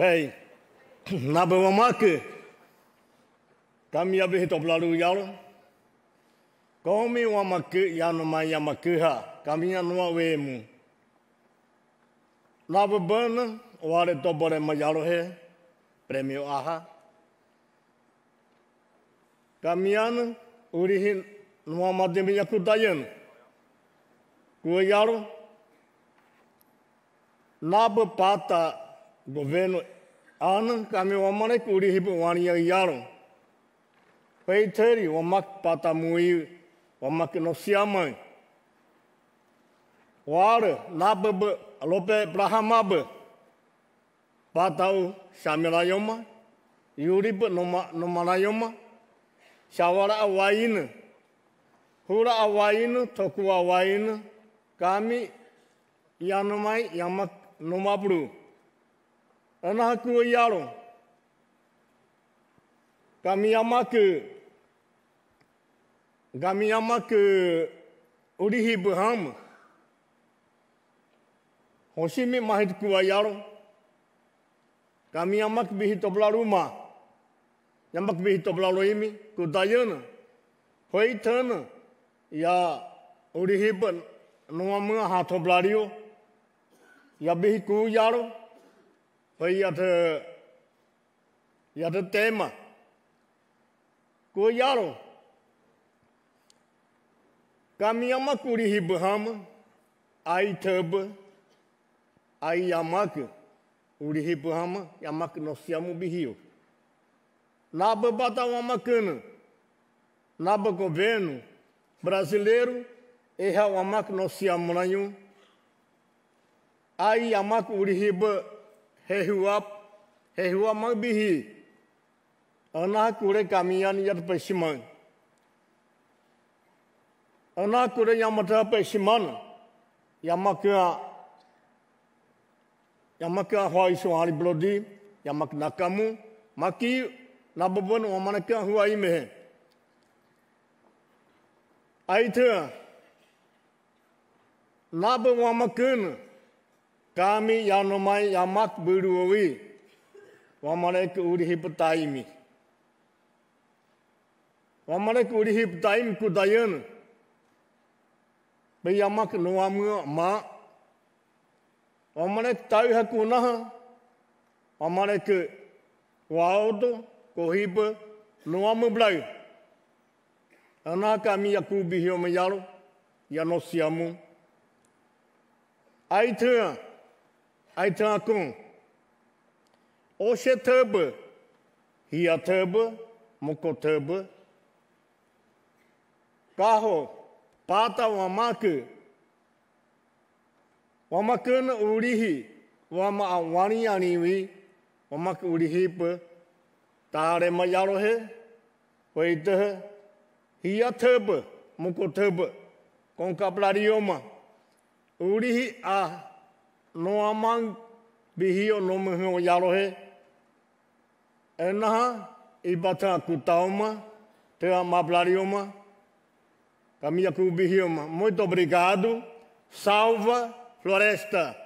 Hey, nabu wamake, kami abe hitop lalu ya Allah. Kami wa makke ya nama ya kami ya we mu, Nabi bana wale to ma yalo he premio aha. Kami an urihin nama madem me yaku Kuwe ya yalo. Nabi pata governo ana kami wamane kuri hipu wani yang yaro pei teri wamak patamui wamak no siamai ware labe be lope brahama be patau shamila yoma yuri be noma nomala yoma shawara awain hura awain toku awain kami yanomai yamak nomapuru. anakku yaro. Kami amaku, kami amaku urihi buham. Hosimi mahit kuwa yaro. Kami amak bihi tobla rumah. Yamak bihi tobla loimi kudayana. Hoi tana ya urihi ban nuwa mga hatoblario. Ya bihi kuyaro. yaro. याथ याथ tema ko yaro kamiyama kuri hibham aitub aiyamak uri hibham yamak nociamo bihio laba batawamakana laba governo brasileiro erra wamak aí aiyamak uri hibham hehuap hehuamang bihi ana kure kamian yat pesimang ana kure yang mata pesiman yamakya yamakya hoi suhari blodi yamak nakamu maki nababon omanaka huai mehe aitha nabawamakan kami yano mai ya mak buru wi wa mare ku uri hip taimi wa mare uri hip taim ku dayan be ya mak ma wa mare tau ha ku na ha wa ko hip no blai ana kami ya ku bi hi o me yalo ya no siamu Aitua, a ï t i e n Akon, o c e Tebe, Hia Tebe, Moko Tebe, Kaho, Pata Wamake, Wamakana Urihi, Wama Awani Aniwi, Wamak Urihipe, Tare Mayarohe, Waitehe, Hia Tebe, Moko Tebe, Konkaplarioma, Urihi Ah, no amang bihio no mehio yarohe. E naha i bata ku tauma, te a mablarioma, ka minha ku bihio. Muito obrigado. Salva Floresta.